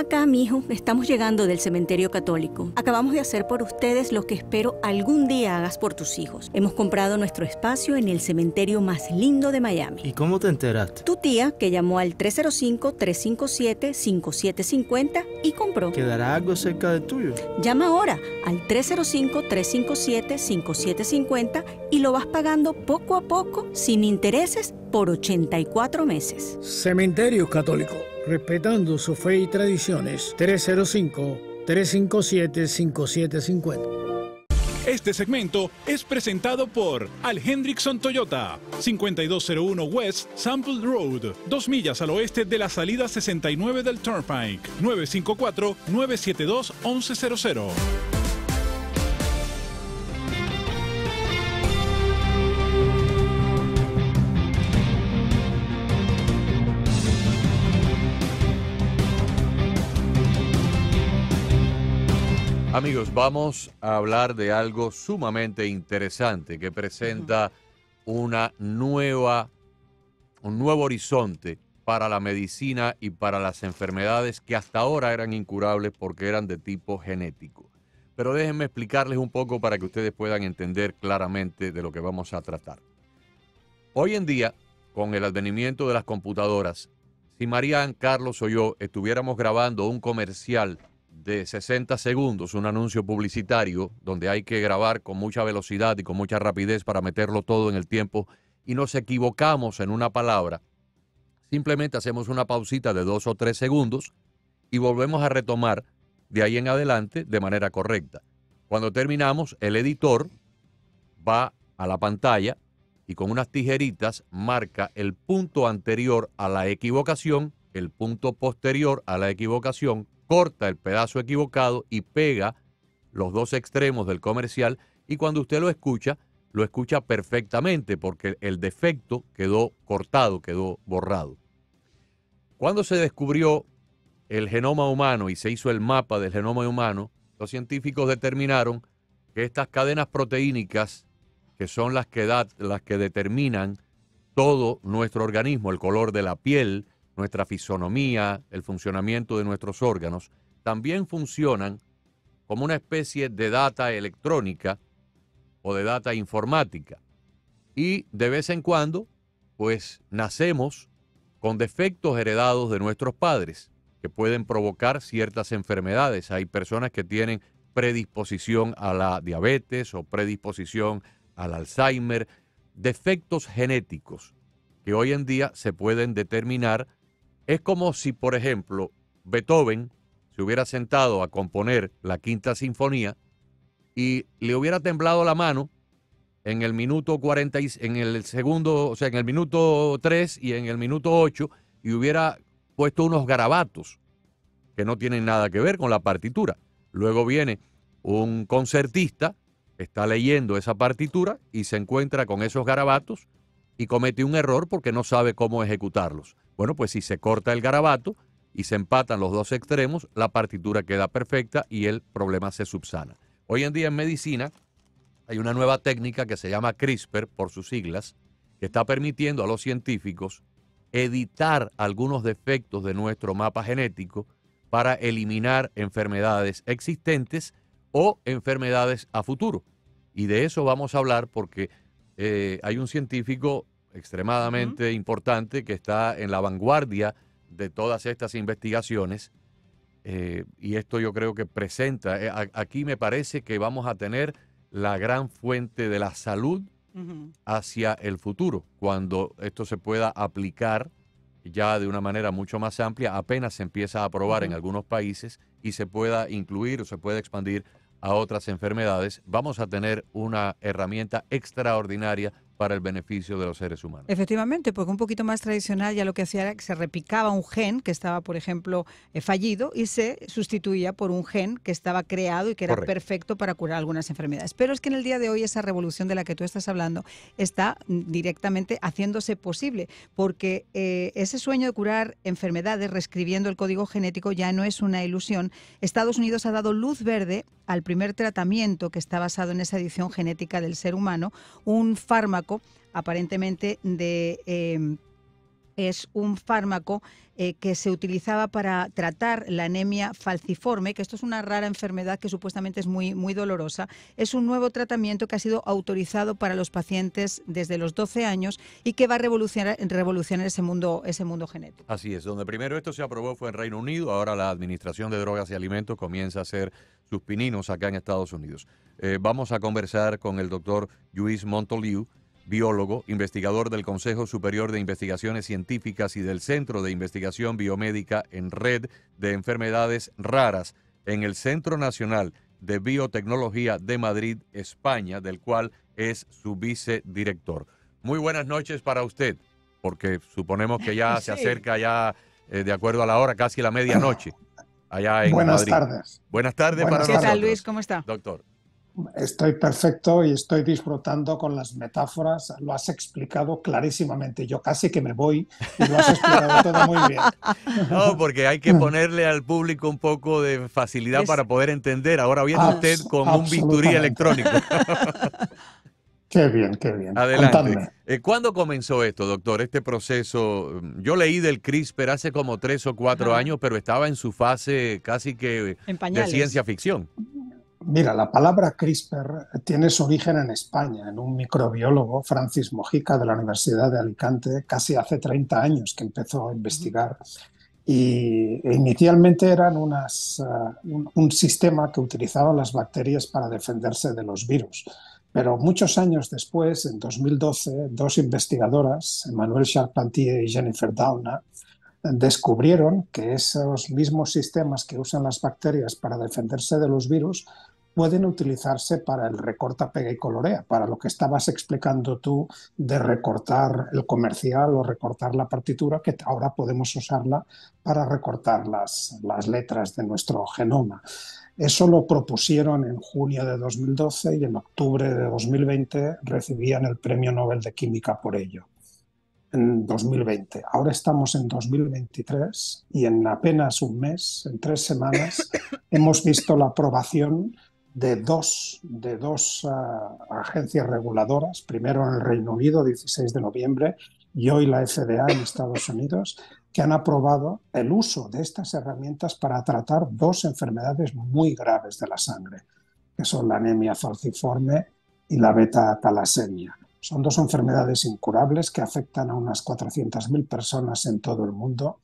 Acá, hijo, estamos llegando del cementerio católico. Acabamos de hacer por ustedes lo que espero algún día hagas por tus hijos. Hemos comprado nuestro espacio en el cementerio más lindo de Miami. ¿Y cómo te enteraste? Tu tía, que llamó al 305-357-5750 y compró. ¿Quedará algo cerca de tuyo? Llama ahora al 305-357-5750 y lo vas pagando poco a poco, sin intereses, por 84 meses. Cementerio católico respetando su fe y tradiciones. 305-357-5750. Este segmento es presentado por Al Hendrickson Toyota, 5201 West Sample Road, dos millas al oeste de la salida 69 del Turnpike, 954-972-1100. Amigos, vamos a hablar de algo sumamente interesante que presenta una nueva, un nuevo horizonte para la medicina y para las enfermedades que hasta ahora eran incurables porque eran de tipo genético. Pero déjenme explicarles un poco para que ustedes puedan entender claramente de lo que vamos a tratar. Hoy en día, con el advenimiento de las computadoras, si María Carlos o yo estuviéramos grabando un comercial de 60 segundos, un anuncio publicitario donde hay que grabar con mucha velocidad y con mucha rapidez para meterlo todo en el tiempo y nos equivocamos en una palabra, simplemente hacemos una pausita de dos o tres segundos y volvemos a retomar de ahí en adelante de manera correcta. Cuando terminamos, el editor va a la pantalla y con unas tijeritas marca el punto anterior a la equivocación, el punto posterior a la equivocación corta el pedazo equivocado y pega los dos extremos del comercial y cuando usted lo escucha, lo escucha perfectamente porque el defecto quedó cortado, quedó borrado. Cuando se descubrió el genoma humano y se hizo el mapa del genoma humano, los científicos determinaron que estas cadenas proteínicas, que son las que, las que determinan todo nuestro organismo, el color de la piel, nuestra fisonomía, el funcionamiento de nuestros órganos, también funcionan como una especie de data electrónica o de data informática. Y de vez en cuando, pues nacemos con defectos heredados de nuestros padres que pueden provocar ciertas enfermedades. Hay personas que tienen predisposición a la diabetes o predisposición al Alzheimer, defectos genéticos que hoy en día se pueden determinar es como si, por ejemplo, Beethoven se hubiera sentado a componer la quinta sinfonía y le hubiera temblado la mano en el minuto 40, en el segundo, o sea, en el minuto 3 y en el minuto 8 y hubiera puesto unos garabatos que no tienen nada que ver con la partitura. Luego viene un concertista, está leyendo esa partitura y se encuentra con esos garabatos y comete un error porque no sabe cómo ejecutarlos. Bueno, pues si se corta el garabato y se empatan los dos extremos, la partitura queda perfecta y el problema se subsana. Hoy en día en medicina hay una nueva técnica que se llama CRISPR por sus siglas, que está permitiendo a los científicos editar algunos defectos de nuestro mapa genético para eliminar enfermedades existentes o enfermedades a futuro. Y de eso vamos a hablar porque eh, hay un científico extremadamente importante que está en la vanguardia de todas estas investigaciones. Eh, y esto yo creo que presenta, eh, aquí me parece que vamos a tener la gran fuente de la salud hacia el futuro, cuando esto se pueda aplicar ya de una manera mucho más amplia, apenas se empieza a aprobar en algunos países y se pueda incluir o se pueda expandir a otras enfermedades, vamos a tener una herramienta extraordinaria para el beneficio de los seres humanos. Efectivamente, porque un poquito más tradicional ya lo que hacía era que se repicaba un gen que estaba, por ejemplo, eh, fallido y se sustituía por un gen que estaba creado y que era perfecto para curar algunas enfermedades. Pero es que en el día de hoy esa revolución de la que tú estás hablando está mm, directamente haciéndose posible, porque eh, ese sueño de curar enfermedades reescribiendo el código genético ya no es una ilusión. Estados Unidos ha dado luz verde al primer tratamiento que está basado en esa edición genética del ser humano, un fármaco aparentemente em, es un fármaco eh, que se utilizaba para tratar la anemia falciforme, que esto es una rara enfermedad que supuestamente es muy, muy dolorosa. Es un nuevo tratamiento que ha sido autorizado para los pacientes desde los 12 años y que va a revolucionar, ese, mundo, ese mundo genético. Así es, donde primero esto se aprobó fue en Reino Unido, ahora la Administración de Drogas y Alimentos comienza a hacer sus pininos acá en Estados Unidos. Eh, vamos a conversar con el doctor Luis Montoliu, biólogo, investigador del Consejo Superior de Investigaciones Científicas y del Centro de Investigación Biomédica en Red de Enfermedades Raras en el Centro Nacional de Biotecnología de Madrid, España, del cual es su vicedirector. Muy buenas noches para usted, porque suponemos que ya se acerca ya, eh, de acuerdo a la hora, casi la medianoche, allá en buenas Madrid. Tardes. Buenas tardes. para ¿Qué tal, Luis? ¿Cómo está? Doctor estoy perfecto y estoy disfrutando con las metáforas. Lo has explicado clarísimamente. Yo casi que me voy y lo has explicado todo muy bien. No, porque hay que ponerle al público un poco de facilidad para poder entender. Ahora viene usted con un bisturí electrónico. Qué bien, qué bien. Adelante. Eh, ¿Cuándo comenzó esto, doctor? Este proceso. Yo leí del CRISPR hace como tres o cuatro años, pero estaba en su fase casi que de ciencia ficción. Mira, la palabra CRISPR tiene su origen en España, en un microbiólogo, Francis Mojica, de la Universidad de Alicante, casi hace 30 años que empezó a investigar. Y inicialmente eran uh, un, sistema que utilizaban las bacterias para defenderse de los virus. Pero muchos años después, en 2012, dos investigadoras, Emmanuel Charpentier y Jennifer Dauna, descubrieron que esos mismos sistemas que usan las bacterias para defenderse de los virus pueden utilizarse para el recorta, pega y colorea, para lo que estabas explicando tú de recortar el comercial o recortar la partitura, que ahora podemos usarla para recortar las, las letras de nuestro genoma. Eso lo propusieron en junio de 2012 y en octubre de 2020 recibían el Premio Nobel de Química por ello en 2020. Ahora estamos en 2023 y en apenas un mes, en tres semanas, hemos visto la aprobación de dos, de dos ah, agencias reguladoras, primero en el Reino Unido, 16 de noviembre, y hoy la FDA en Estados Unidos, que han aprobado el uso de estas herramientas para tratar dos enfermedades muy graves de la sangre, que son la anemia falciforme y la beta-talasemia. Son dos enfermedades incurables que afectan a unas 400.000 personas en todo el mundo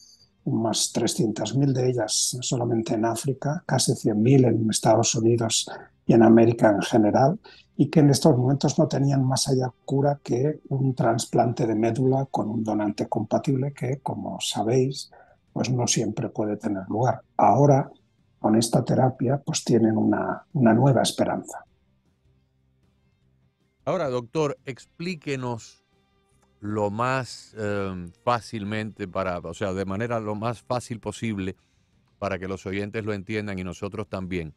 más 300.000 de ellas solamente en África, casi 100.000 en Estados Unidos y en América en general, y que en estos momentos no tenían más allá cura que un trasplante de médula con un donante compatible que, como sabéis, pues no siempre puede tener lugar. Ahora, con esta terapia, pues tienen una, una nueva esperanza. Ahora, doctor, explíquenos lo más em, fácilmente para, o sea, de manera lo más fácil posible para que los oyentes lo entiendan y nosotros también.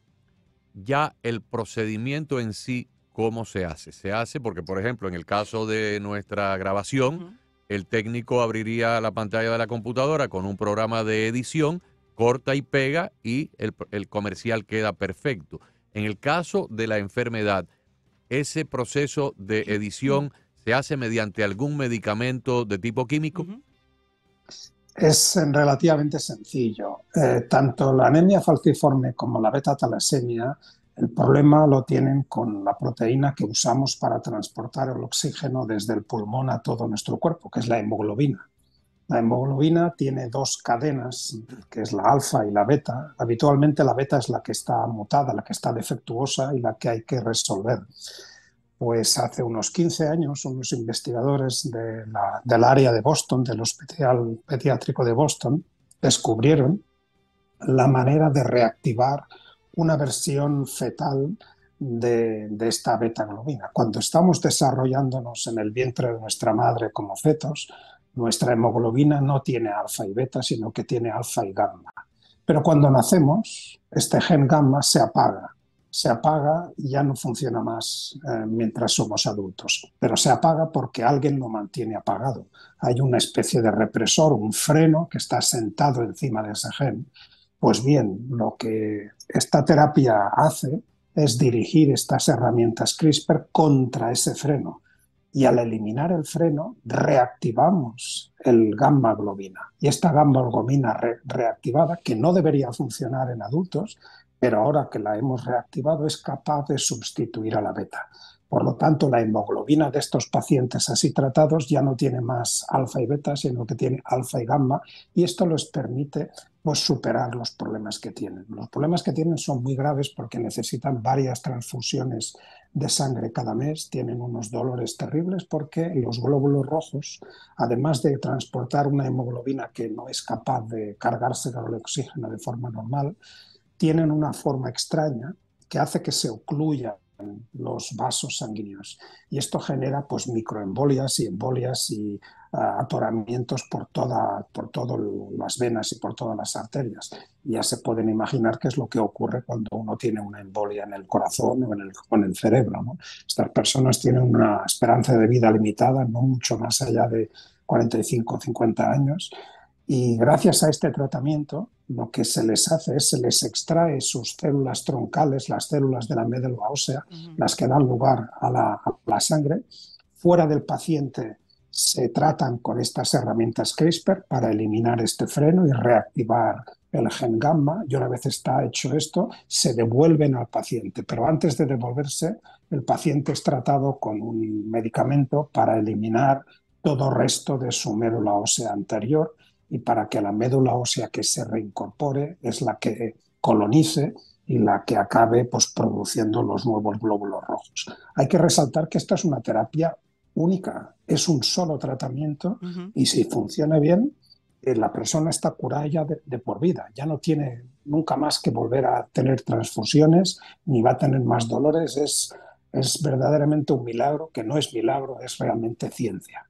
Ya el procedimiento en sí, ¿cómo se hace? Se hace porque, por ejemplo, en el caso de nuestra grabación, el técnico abriría la pantalla de la computadora con un programa de edición, corta y pega y el, comercial queda perfecto. En el caso de la enfermedad, ese proceso de edición se hace mediante algún medicamento de tipo químico? Es relativamente sencillo. Eh, tanto la anemia falciforme como la beta-talasemia, el problema lo tienen con la proteína que usamos para transportar el oxígeno desde el pulmón a todo nuestro cuerpo, que es la hemoglobina. La hemoglobina tiene dos cadenas, que es la alfa y la beta. Habitualmente la beta es la que está mutada, la que está defectuosa y la que hay que resolver pues hace unos 15 años unos investigadores del área de Boston, del Hospital Pediátrico de Boston, descubrieron la manera de reactivar una versión fetal de, de esta beta-globina. Cuando estamos desarrollándonos en el vientre de nuestra madre como fetos, nuestra hemoglobina no tiene alfa y beta, sino que tiene alfa y gamma. Pero cuando nacemos, este gen gamma se apaga se apaga y ya no funciona más eh, mientras somos adultos, pero se apaga porque alguien lo mantiene apagado. Hay una especie de represor, un freno que está sentado encima de ese gen. Pues bien, lo que esta terapia hace es dirigir estas herramientas CRISPR contra ese freno. Y al eliminar el freno, reactivamos el gamma globina. Y esta gamma globina reactivada, que no debería funcionar en adultos, pero ahora que la hemos reactivado es capaz de sustituir a la beta. Por lo tanto, la hemoglobina de estos pacientes así tratados ya no tiene más alfa y beta, sino que tiene alfa y gamma, y esto les permite pues, superar los problemas que tienen. Los problemas que tienen son muy graves porque necesitan varias transfusiones de sangre cada mes, tienen unos dolores terribles porque los glóbulos rojos, además de transportar una hemoglobina que no es capaz de cargarse con el oxígeno de forma normal, tienen una forma extraña que hace que se ocluyan los vasos sanguíneos y esto genera pues microembolias y embolias y ah, atoramientos por toda por todas las venas y por todas las arterias ya se pueden imaginar qué es lo que ocurre cuando uno tiene una embolia en el corazón o en el, cerebro estas personas tienen una esperanza de vida limitada no mucho más allá de 45 o 50 años y gracias a este tratamiento, lo que se les hace es se les extrae sus células troncales, las células de la médula ósea, las que dan lugar a la, a la, sangre. Fuera del paciente se tratan con estas herramientas CRISPR para eliminar este freno y reactivar el gen gamma y una vez está hecho esto, se devuelven al paciente. Pero antes de devolverse, el paciente es tratado con un medicamento para eliminar todo resto de su médula ósea anterior y para que la médula ósea que se reincorpore es la que colonice y la que acabe pues, produciendo los nuevos glóbulos rojos. Hay que resaltar que esta es una terapia única, es un solo tratamiento y si funciona bien, eh, la persona está curada ya de, por vida, ya no tiene nunca más que volver a tener transfusiones ni va a tener más dolores, es verdaderamente un milagro, que no es milagro, es realmente ciencia.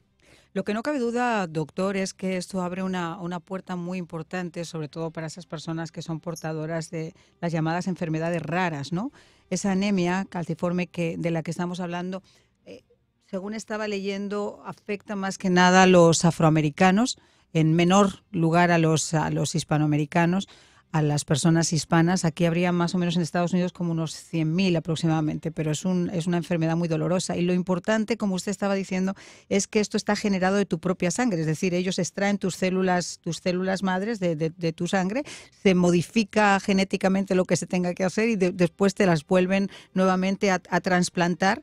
Lo que no cabe duda, doctor, es que esto abre una, puerta muy importante, sobre todo para esas personas que son portadoras de las llamadas enfermedades raras, ¿no? Esa anemia calciforme que, de la que estamos hablando, eh, según estaba leyendo, afecta más que nada a los afroamericanos, en menor lugar a los hispanoamericanos a las personas hispanas. Aquí habría más o menos en Estados Unidos como unos 100.000 aproximadamente, pero es, un, es una enfermedad muy dolorosa. Y lo importante, como usted estaba diciendo, es que esto está generado de tu propia sangre, es decir, ellos extraen tus células, tus células madres de, de, tu sangre, se modifica genéticamente lo que se tenga que hacer y después te las vuelven nuevamente a, a trasplantar.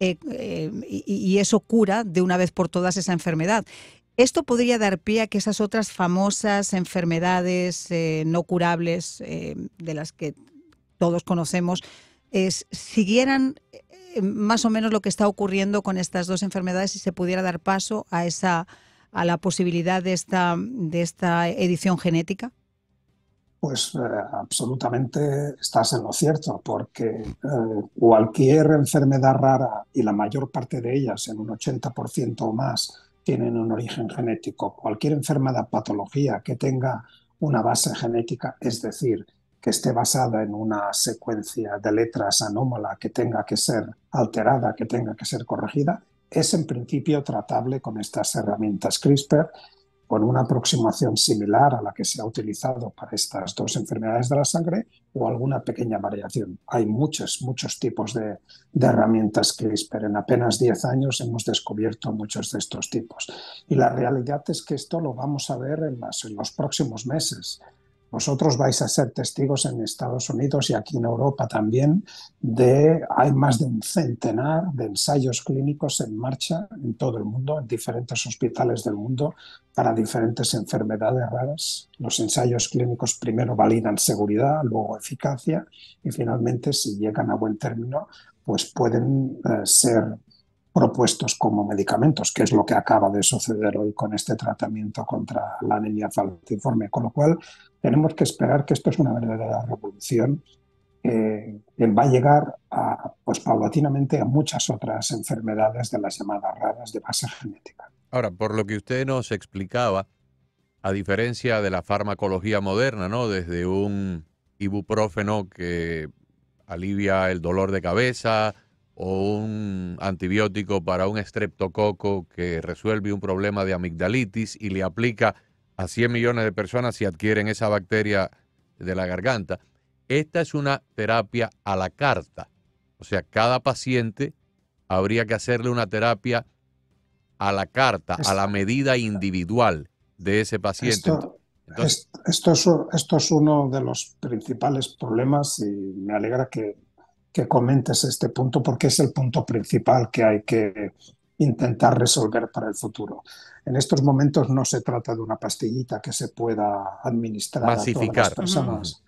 Eh, eh, y, eso cura de una vez por todas esa enfermedad. Esto podría dar pie a que esas otras famosas enfermedades eh, no curables eh, de las que todos conocemos siguieran eh, más o menos lo que está ocurriendo con estas dos enfermedades y se pudiera dar paso a a la posibilidad de esta de esta edición genética. Pues absolutamente estás en lo cierto, porque cualquier enfermedad rara y la mayor parte de ellas, en un 80% o más, tienen un origen genético. Cualquier enfermedad, patología que tenga una base genética, es decir, que esté basada en una secuencia de letras anómala que tenga que ser alterada, que tenga que ser corregida, es en principio tratable con estas herramientas CRISPR con una aproximación similar a la que se ha utilizado para estas dos enfermedades de la sangre o alguna pequeña variación. Hay muchos, muchos tipos de, herramientas que En apenas 10 años hemos descubierto muchos de estos tipos. Y la realidad es que esto lo vamos a ver en, en los próximos meses vosotros vais a ser testigos en Estados Unidos y aquí en Europa también de hay más de un centenar de ensayos clínicos en marcha en todo el mundo, en diferentes hospitales del mundo para diferentes enfermedades raras. Los ensayos clínicos primero validan seguridad, luego eficacia y finalmente si llegan a buen término pues pueden eh, ser propuestos como medicamentos, que es lo que acaba de suceder hoy con este tratamiento contra la anemia falciforme. Con lo cual, tenemos que esperar que esto es una verdadera revolución que eh, va a llegar a, pues, paulatinamente a muchas otras enfermedades de las llamadas raras de base genética. Ahora, por lo que usted nos explicaba, a diferencia de la farmacología moderna, ¿no? Desde un ibuprofeno que alivia el dolor de cabeza, o un antibiótico para un estreptococo que resuelve un problema de amigdalitis y le aplica a 100 millones de personas si adquieren esa bacteria de la garganta. Esta es una terapia a la carta. O sea, cada paciente habría que hacerle una terapia a la carta, a la medida individual de ese paciente. Esto, esto es uno de los principales problemas y me alegra que, que comentes este punto porque es el punto principal que hay que intentar resolver para el futuro. En estos momentos no se trata de una pastillita que se pueda administrar a todas las personas,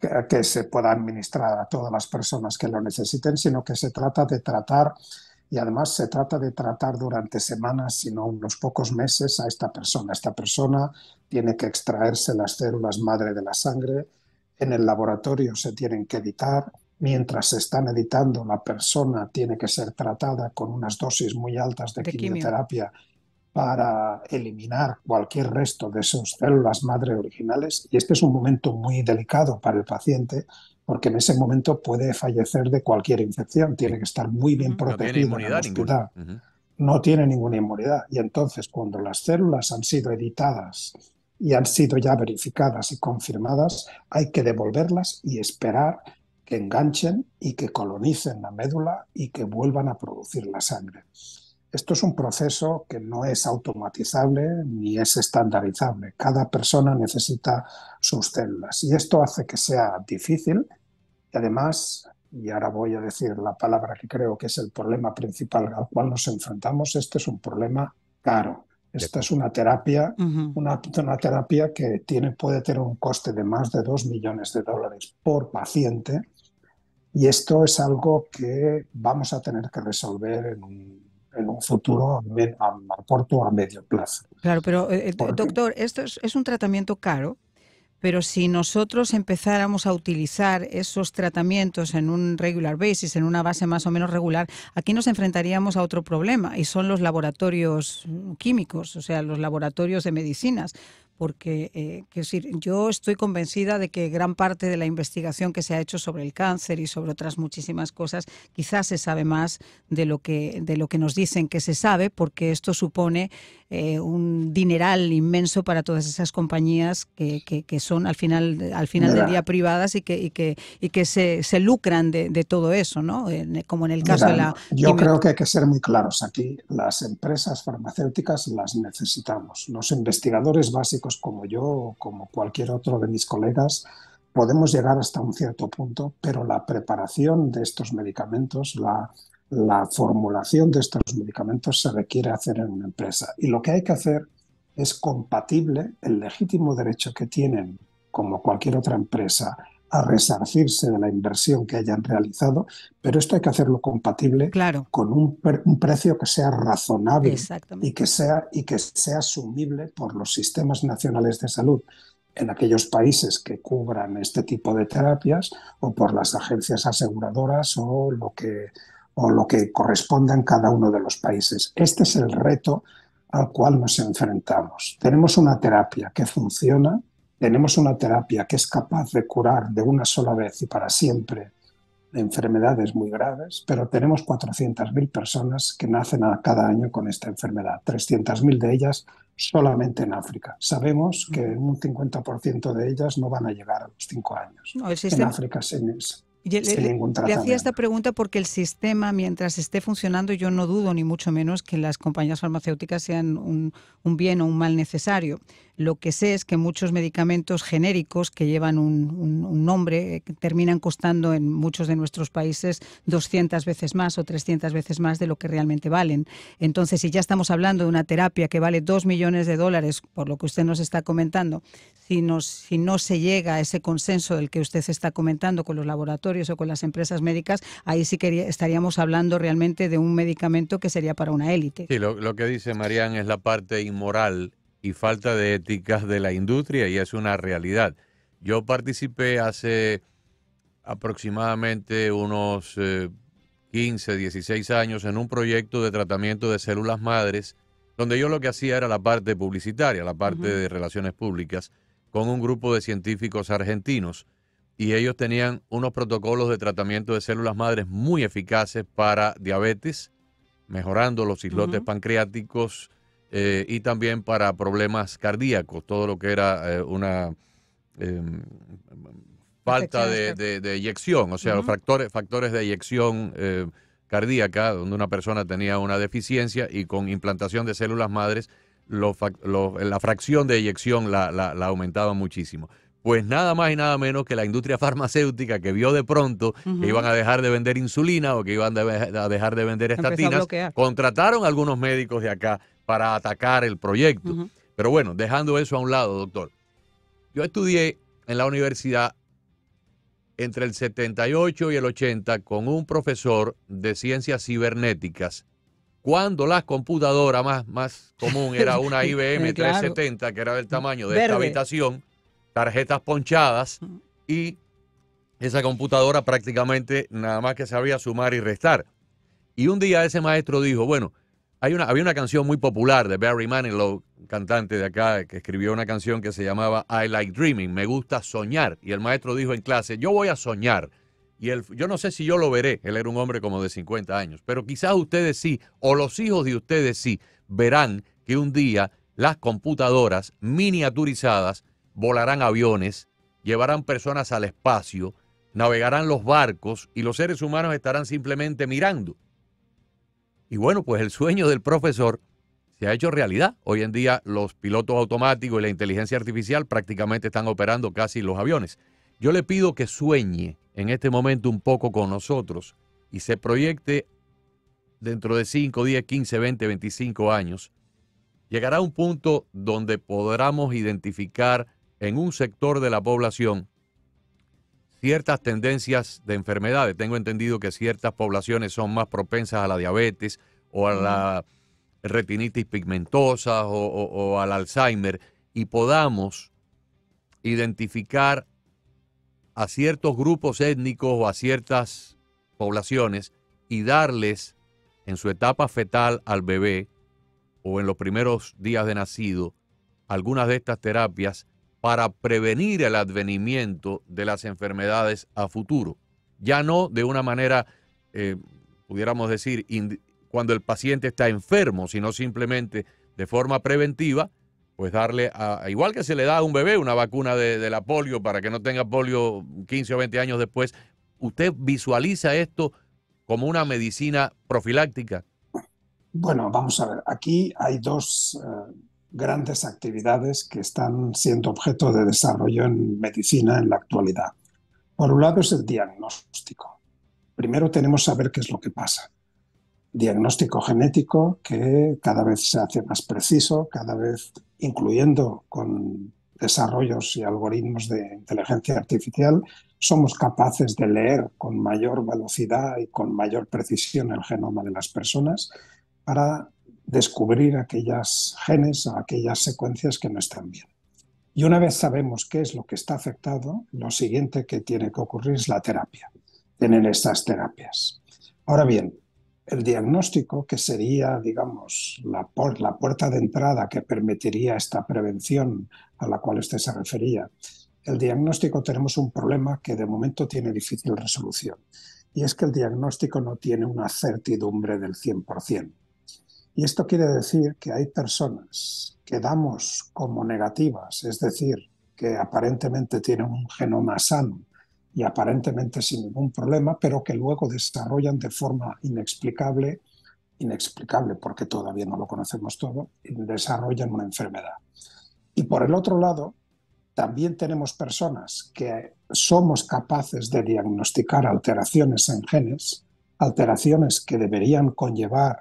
que, se pueda administrar a todas las personas que lo necesiten, sino que se trata de tratar y además se trata de tratar durante semanas, sino unos pocos meses a esta persona. Esta persona tiene que extraerse las células madre de la sangre, en el laboratorio se tienen que editar, mientras se están editando, la persona tiene que ser tratada con unas dosis muy altas de, quimioterapia para eliminar cualquier resto de sus células madre originales. Y este es un momento muy delicado para el paciente porque en ese momento puede fallecer de cualquier infección, tiene que estar muy bien protegido. No tiene ninguna. No tiene ninguna inmunidad. Y entonces, cuando las células han sido editadas y han sido ya verificadas y confirmadas, hay que devolverlas y esperar que enganchen y que colonicen la médula y que vuelvan a producir la sangre. Esto es un proceso que no es automatizable ni es estandarizable. Cada persona necesita sus células y esto hace que sea difícil y además, y ahora voy a decir la palabra que creo que es el problema principal al cual nos enfrentamos, este es un problema caro. Esta es una terapia, una, una, terapia que tiene, puede tener un coste de más de 2 millones de dólares por paciente y esto es algo que vamos a tener que resolver en un, futuro a, a, corto a medio plazo. Claro, pero eh, eh, doctor, esto es un tratamiento caro, pero si nosotros empezáramos a utilizar esos tratamientos en un regular basis, en una base más o menos regular, aquí nos enfrentaríamos a otro problema y son los laboratorios mm, químicos, o sea, los laboratorios de medicinas, porque eh, yo estoy convencida de que gran parte de la investigación que se ha hecho sobre el cáncer y sobre otras muchísimas cosas, quizás se sabe más de lo que, de lo que nos dicen que se sabe, porque esto supone eh, un dineral inmenso para todas esas compañías que, son al final, al final del día privadas y que, y que, se, lucran de, todo eso, ¿no? como en el caso de la... Yo creo que hay que ser muy claros aquí. Las empresas farmacéuticas las necesitamos. Los investigadores básicos como yo o como cualquier otro de mis colegas, podemos llegar hasta un cierto punto, pero la preparación de estos medicamentos, la formulación de estos medicamentos se requiere hacer en una empresa. Y lo que hay que hacer es compatible el legítimo derecho que tienen, como cualquier otra empresa, a resarcirse de la inversión que hayan realizado, pero esto hay que hacerlo compatible con un, precio que sea razonable y que sea, y que sea asumible por los sistemas nacionales de salud en aquellos países que cubran este tipo de terapias o por las agencias aseguradoras o lo que, o lo que corresponda en cada uno de los países. Este es el reto al cual nos enfrentamos. Tenemos una terapia que funciona, tenemos una terapia que es capaz de curar de una sola vez y para siempre enfermedades muy graves, pero tenemos 400.000 personas que nacen cada año con esta enfermedad, 300.000 de ellas solamente en África. Sabemos que un 50% de ellas no van a llegar a los 5 años. en África sin, ningún tratamiento. le, hacía esta pregunta porque el sistema, mientras esté funcionando, yo no dudo ni mucho menos que las compañías farmacéuticas sean un bien o un mal necesario. Lo que sé es que muchos medicamentos genéricos que llevan un, nombre eh, terminan costando en muchos de nuestros países 200 veces más o 300 veces más de lo que realmente valen. Entonces, si ya estamos hablando de una terapia que vale 2 millones de dólares, por lo que usted nos está comentando, si, no si no se llega a ese consenso del que usted está comentando con los laboratorios o con las empresas médicas, ahí sí estaríamos hablando realmente de un medicamento que sería para una élite. Sí, lo, lo que dice Marían es la parte inmoral y falta de ética de la industria y es una realidad. Yo participé hace aproximadamente unos 15, eh, 16 años en un proyecto de tratamiento de células madres, donde yo lo que hacía era la parte publicitaria, la parte de relaciones públicas, con un grupo de científicos argentinos. Y ellos tenían unos protocolos de tratamiento de células madres muy eficaces para diabetes, mejorando los islotes pancreáticos, eh, y también para problemas cardíacos, todo lo que era eh, una em, falta de, de, eyección, o sea, los factores, factores de eyección eh, cardíaca, donde una persona tenía una deficiencia y con implantación de células madres, la fracción de eyección la, la, aumentaba muchísimo. Pues nada más y nada menos que la industria farmacéutica que vio de pronto que iban a dejar de vender insulina o que iban a dejar de vender estatinas, contrataron algunos médicos de acá para atacar el proyecto. Pero bueno, dejando eso a un lado, doctor. Yo estudié en la universidad entre el 78 y el 80 con un profesor de ciencias cibernéticas, cuando la computadora más, más común era una IBM 370, que era del tamaño de esta habitación, tarjetas ponchadas y esa computadora prácticamente nada más que sabía sumar y restar. Y un día ese maestro dijo, bueno, había una canción muy popular de Barry Manilow, cantante de acá, que escribió una canción que se llamaba I Like Dreaming, me gusta soñar. Y el maestro dijo en clase, yo voy a soñar. Y él, yo no sé si yo lo veré, él era un hombre como de 50 años, pero quizás ustedes sí, o los hijos de ustedes sí, verán que un día las computadoras miniaturizadas volarán aviones, llevarán personas al espacio, navegarán los barcos y los seres humanos estarán simplemente mirando. Y bueno, pues el sueño del profesor se ha hecho realidad. Hoy en día los pilotos automáticos y la inteligencia artificial prácticamente están operando casi los aviones. Yo le pido que sueñe en este momento un poco con nosotros y se proyecte dentro de 5, 10, 15, 20, 25 años. Llegará un punto donde podamos identificar en un sector de la población ciertas tendencias de enfermedades. Tengo entendido que ciertas poblaciones son más propensas a la diabetes o a la retinitis pigmentosa o, al Alzheimer y podamos identificar a ciertos grupos étnicos o a ciertas poblaciones y darles en su etapa fetal al bebé o en los primeros días de nacido algunas de estas terapias para prevenir el advenimiento de las enfermedades a futuro. Ya no de una manera, eh, pudiéramos decir, cuando el paciente está enfermo, sino simplemente de forma preventiva, pues darle, a, igual que se le da a un bebé una vacuna de, la polio para que no tenga polio 15 o 20 años después, ¿usted visualiza esto como una medicina profiláctica? Bueno, vamos a ver, aquí hay dos... Eh, grandes actividades que están siendo objeto de desarrollo en medicina en la actualidad. Por un lado es el diagnóstico. Primero tenemos que saber qué es lo que pasa. Diagnóstico genético que cada vez se hace más preciso, cada vez incluyendo con desarrollos y algoritmos de inteligencia artificial, somos capaces de leer con mayor velocidad y con mayor precisión el genoma de las personas para descubrir aquellas genes, aquellas secuencias que no están bien. Y una vez sabemos qué es lo que está afectado, lo siguiente que tiene que ocurrir es la terapia, tener estas terapias. Ahora bien, el diagnóstico, que sería, digamos, la, la puerta de entrada que permitiría esta prevención a la cual usted se refería, el diagnóstico tenemos un problema que de momento tiene difícil resolución. Y es que el diagnóstico no tiene una certidumbre del 100%. Y esto quiere decir que hay personas que damos como negativas, es decir, que aparentemente tienen un genoma sano y aparentemente sin ningún problema, pero que luego desarrollan de forma inexplicable, inexplicable porque todavía no lo conocemos todo, desarrollan una enfermedad. Y por el otro lado, también tenemos personas que somos capaces de diagnosticar alteraciones en genes, alteraciones que deberían conllevar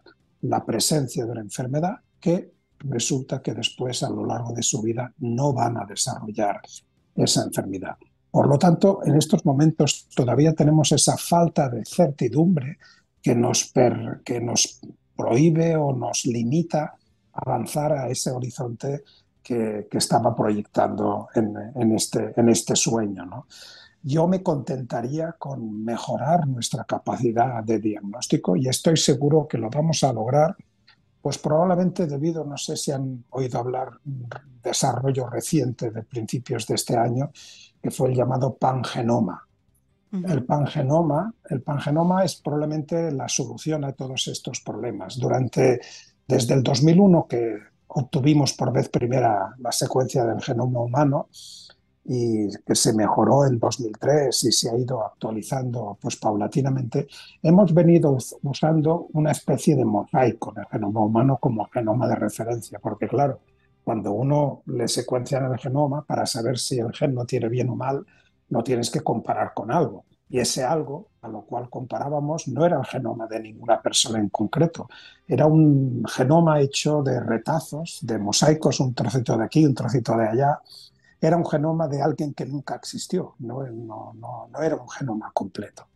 la presencia de una enfermedad que resulta que después a lo largo de su vida no van a desarrollar esa enfermedad. Por lo tanto, en estos momentos todavía tenemos esa falta de certidumbre que nos, que nos prohíbe o nos limita avanzar a ese horizonte que, estaba proyectando en, este, en este sueño. ¿no? yo me contentaría con mejorar nuestra capacidad de diagnóstico y estoy seguro que lo vamos a lograr, pues probablemente debido, no sé si han oído hablar, un desarrollo reciente de principios de este año, que fue el llamado pangenoma. El pangenoma, el es probablemente la solución a todos estos problemas. Durante, desde el 2001 que obtuvimos por vez primera la secuencia del genoma humano, y que se mejoró en 2003 y se ha ido actualizando pues paulatinamente, hemos venido usando una especie de mosaico el genoma humano como genoma de referencia, porque claro, cuando uno le secuencia el genoma para saber si el gen no tiene bien o mal, no tienes que comparar con algo. Y ese algo a lo cual comparábamos no era el genoma de ninguna persona en concreto, era un genoma hecho de retazos, de mosaicos, un trocito de aquí, un trocito de allá, era un genoma de alguien que nunca existió, no, era un genoma completo.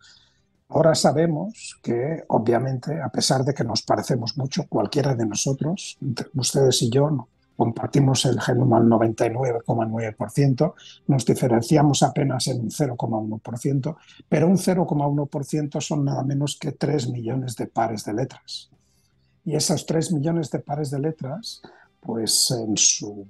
Ahora sabemos que, obviamente, a pesar de que nos parecemos mucho, cualquiera de nosotros, ustedes y yo, compartimos el genoma al 99,9%, nos diferenciamos apenas en un 0,1%, pero un 0,1% son nada menos que 3 millones de pares de letras. Y esos 3 millones de pares de letras, pues en su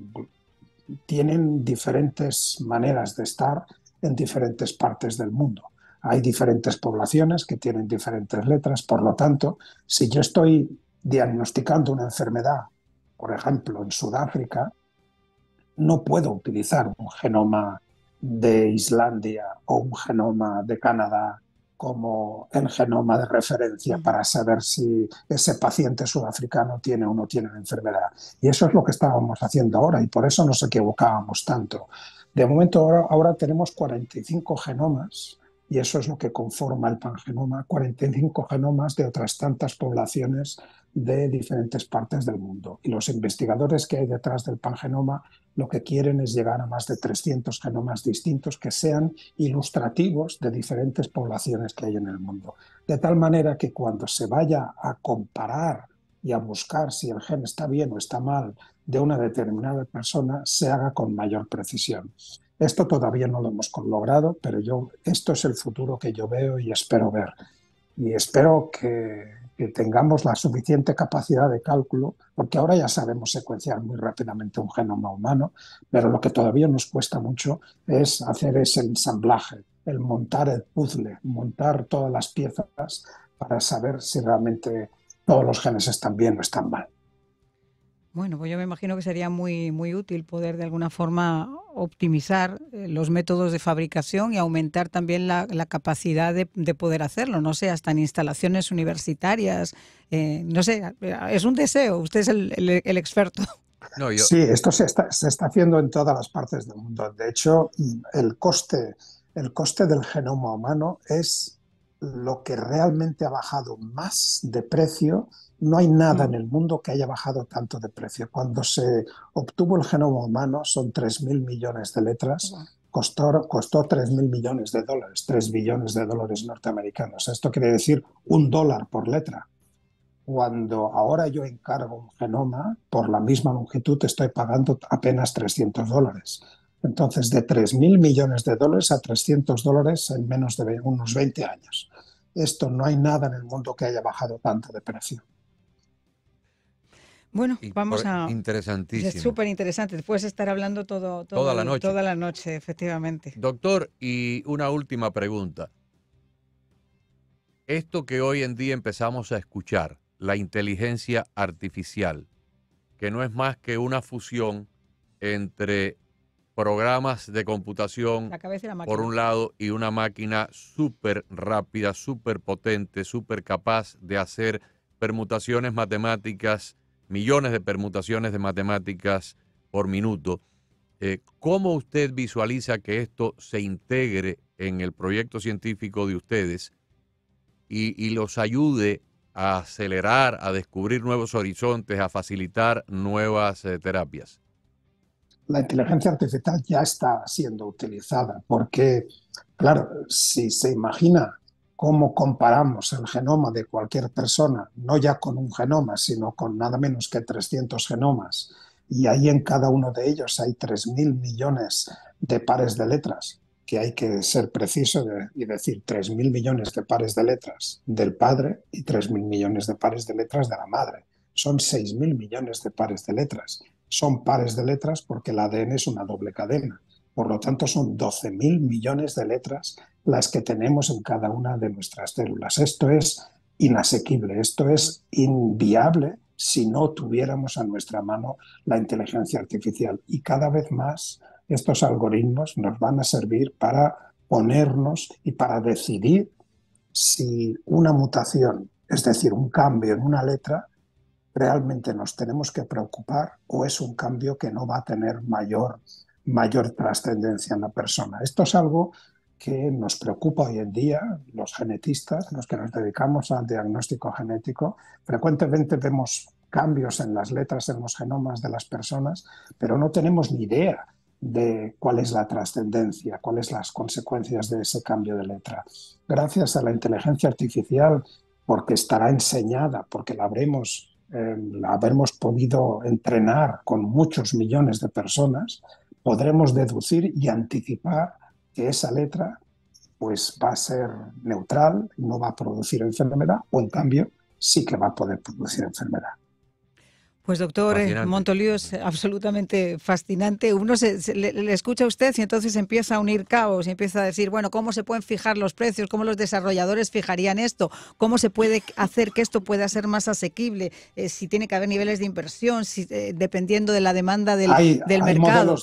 tienen diferentes maneras de estar en diferentes partes del mundo. Hay diferentes poblaciones que tienen diferentes letras, por lo tanto, si yo estoy diagnosticando una enfermedad, por ejemplo, en Sudáfrica, no puedo utilizar un genoma de Islandia o un genoma de Canadá como el genoma de referencia para saber si ese paciente sudafricano tiene o no tiene la enfermedad. Y eso es lo que estábamos haciendo ahora y por eso nos equivocábamos tanto. De momento ahora, ahora tenemos 45 genomas y eso es lo que conforma el pangenoma, 45 genomas de otras tantas poblaciones de diferentes partes del mundo. Y los investigadores que hay detrás del pangenoma lo que quieren es llegar a más de 300 genomas distintos que sean ilustrativos de diferentes poblaciones que hay en el mundo. De tal manera que cuando se vaya a comparar y a buscar si el gen está bien o está mal de una determinada persona, se haga con mayor precisión. Esto todavía no lo hemos logrado, pero yo, esto es el futuro que yo veo y espero ver. Y espero que, que tengamos la suficiente capacidad de cálculo, porque ahora ya sabemos secuenciar muy rápidamente un genoma humano, pero lo que todavía nos cuesta mucho es hacer ese ensamblaje, el montar el puzzle, montar todas las piezas para saber si realmente todos los genes están bien o están mal. Bueno, pues yo me imagino que sería muy, muy útil poder de alguna forma optimizar eh, los métodos de fabricación y aumentar también la, capacidad de, poder hacerlo, no sé, hasta en instalaciones universitarias, eh, no sé, es un deseo, usted es el, experto. Sí, esto se está, se está haciendo en todas las partes del mundo. De hecho, el coste, el coste del genoma humano es lo que realmente ha bajado más de precio no hay nada en mm. el mundo que haya bajado tanto de precio. Cuando se obtuvo el genoma humano, son mil millones de letras, costó, costó mil millones de dólares, 3 billones de dólares norteamericanos. Esto quiere decir un dólar por letra. Cuando ahora yo encargo un genoma, por la misma longitud estoy pagando apenas 300 dólares. Entonces, de mil millones de dólares a 300 dólares en menos de unos 20 años. Esto no hay nada en el mundo que haya bajado tanto de precio. Bueno, vamos a. Interesantísimo. Es súper interesante. Puedes estar hablando todo, toda la noche. Toda la noche, efectivamente. Doctor, y una última pregunta. Esto que hoy en día empezamos a escuchar, la inteligencia artificial, que no es más que una fusión entre programas de computación por un lado y una máquina súper rápida, súper potente, súper capaz de hacer permutaciones matemáticas millones de permutaciones de matemáticas por minuto. Eh, ¿Cómo usted visualiza que esto se integre en el proyecto científico de ustedes y, los ayude a acelerar, a descubrir nuevos horizontes, a facilitar nuevas eh, terapias? La inteligencia artificial ya está siendo utilizada porque, claro, si se imagina cómo comparamos el genoma de cualquier persona, no ya con un genoma, sino con nada menos que 300 genomas, y ahí en cada uno de ellos hay 3.000 millones de pares de letras, que hay que ser preciso y decir 3.000 millones de pares de letras del padre y 3.000 millones de pares de letras de la madre. Son 6.000 millones de pares de letras. Son pares de letras porque el ADN es una doble cadena. Por lo tanto, son 12.000 millones de letras las que tenemos en cada una de nuestras células. Esto es inasequible, esto es inviable si no tuviéramos a nuestra mano la inteligencia artificial. Y cada vez más estos algoritmos nos van a servir para ponernos y para decidir si una mutación, es decir, un cambio en una letra, realmente nos tenemos que preocupar o es un cambio que no va a tener mayor mayor trascendencia en la persona. Esto es algo que nos preocupa hoy en día, los genetistas, los que nos dedicamos al diagnóstico genético, frecuentemente vemos cambios en las letras, en los genomas de las personas, pero no tenemos ni idea de cuál es la trascendencia, cuáles las consecuencias de ese cambio de letra. Gracias a la inteligencia artificial, porque estará enseñada, porque la habremos, eh, la habremos podido entrenar con muchos millones de personas, podremos deducir y anticipar que esa letra pues va a ser neutral, no va a producir enfermedad, o en cambio sí que va a poder producir enfermedad. Pues doctor Montolío es absolutamente fascinante. Uno le, escucha a usted y entonces empieza a unir caos, y empieza a decir, bueno, ¿cómo se pueden fijar los precios? ¿Cómo los desarrolladores fijarían esto? ¿Cómo se puede hacer que esto pueda ser más asequible? Eh, si tiene que haber niveles de inversión, si, eh, dependiendo de la demanda del, del mercado.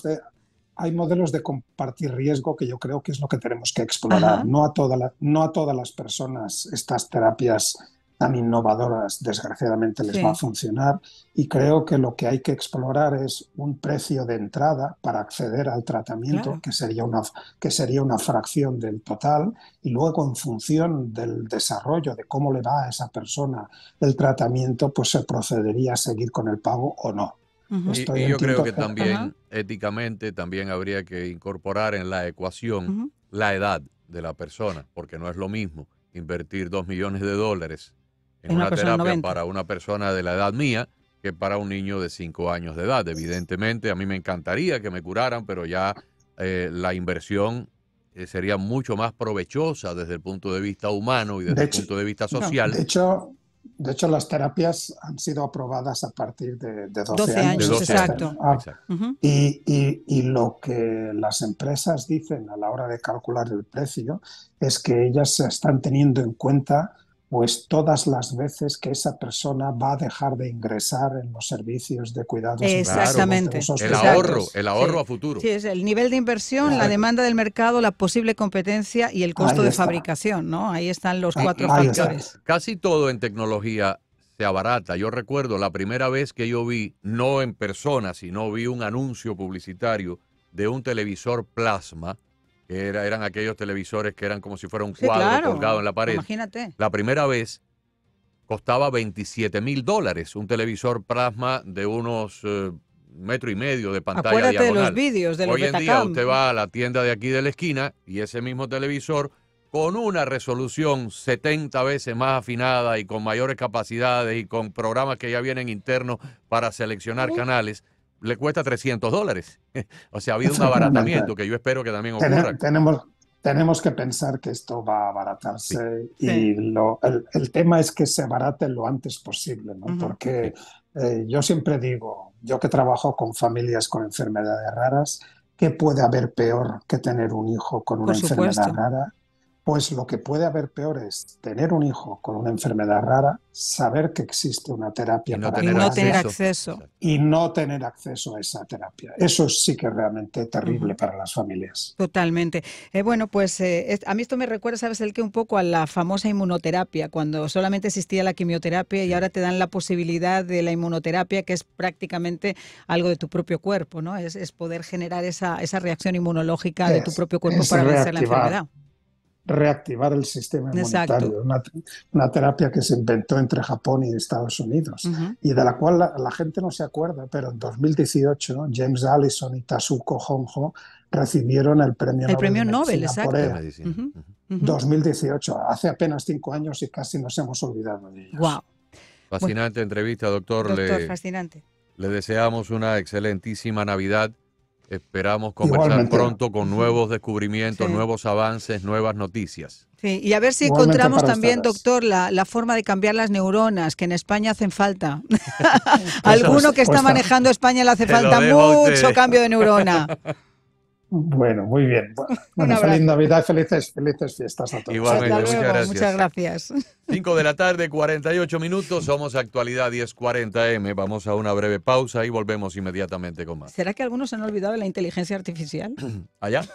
hay modelos de compartir riesgo que yo creo que es lo que tenemos que explorar. No a, toda la, no a todas las personas estas terapias tan innovadoras desgraciadamente les va a funcionar y creo que lo que hay que explorar es un precio de entrada para acceder al tratamiento que, sería una, que sería una fracción del total y luego en función del desarrollo de cómo le va a esa persona el tratamiento pues se procedería a seguir con el pago o no. y, yo creo que, también éticamente también habría que incorporar en la ecuación la edad de la persona porque no es lo mismo invertir dos millones de dólares en una, terapia para una persona de la edad mía que para un niño de 5 años de edad. Evidentemente, a mí me encantaría que me curaran, pero ya eh, la inversión eh, sería mucho más provechosa desde el punto de vista humano y desde el punto de vista social. de hecho, de hecho, las terapias han sido aprobadas a partir de, 12, años. De 12 Años. exacto. Ah, y, y, lo que las empresas dicen a la hora de calcular el precio es que ellas están teniendo en cuenta pues todas las veces que esa persona va a dejar de ingresar en los servicios de cuidados. Exactamente. el ahorro, el ahorro a futuro. Sí, es el nivel de inversión, la demanda del mercado, la posible competencia y el costo de fabricación, ¿no? Ahí están los cuatro factores. Casi todo en tecnología se abarata. Yo recuerdo la primera vez que yo vi, no en persona, sino vi un anuncio publicitario de un televisor plasma eran aquellos televisores que eran como si fuera un cuadro colgado en la pared. Imagínate. La primera vez costaba 27 mil dólares un televisor plasma de unos eh, metro y medio de pantalla diagonal. los vídeos de Hoy en día usted va a la tienda de aquí de la esquina y ese mismo televisor con una resolución 70 veces más afinada y con mayores capacidades y con programas que ya vienen internos para seleccionar canales le cuesta 300 dólares. o sea, ha habido un abaratamiento que yo espero que también ocurra. Tenemos, tenemos que pensar que esto va a abaratarse y el, tema es que se abarate lo antes posible, ¿no? Porque eh, yo siempre digo, yo que trabajo con familias con enfermedades raras, ¿qué puede haber peor que tener un hijo con una enfermedad rara? Pues lo que puede haber peor es tener un hijo con una enfermedad rara, saber que existe una terapia para tener, y no tener, acceso. y no tener acceso a esa terapia. Eso sí que es realmente terrible para las familias. Totalmente. Eh, bueno, pues eh, a mí esto me recuerda, ¿sabes el que Un poco a la famosa inmunoterapia, cuando solamente existía la quimioterapia y ahora te dan la posibilidad de la inmunoterapia, que es prácticamente algo de tu propio cuerpo, ¿no? Es, poder generar esa, reacción inmunológica de tu propio cuerpo para vencer la enfermedad reactivar el sistema inmunitario, una, terapia que se inventó entre Japón y Estados Unidos y de la cual la, gente no se acuerda, pero en 2018 James Allison y Tasuko Honjo recibieron el premio el Nobel, premio Nobel exacto. por 2018, hace apenas cinco años y casi nos hemos olvidado de ellos. Fascinante entrevista, doctor. Doctor, le, fascinante. Le deseamos una excelentísima Navidad Esperamos conversar pronto con nuevos descubrimientos, nuevos avances, nuevas noticias. Sí, y a ver si encontramos también, doctor, la, la, forma de cambiar las neuronas, que en España hacen falta. Pues Alguno que pues pues está manejando España le hace falta mucho cambio de neurona. Bueno, muy bien. Una feliz Navidad, felices, felices fiestas a todos. Igualmente, muchas gracias. Muchas gracias. 5 de la tarde, 48 minutos, somos actualidad 1040M. Vamos a una breve pausa y volvemos inmediatamente con más. ¿Será que algunos han olvidado de la inteligencia artificial? Allá.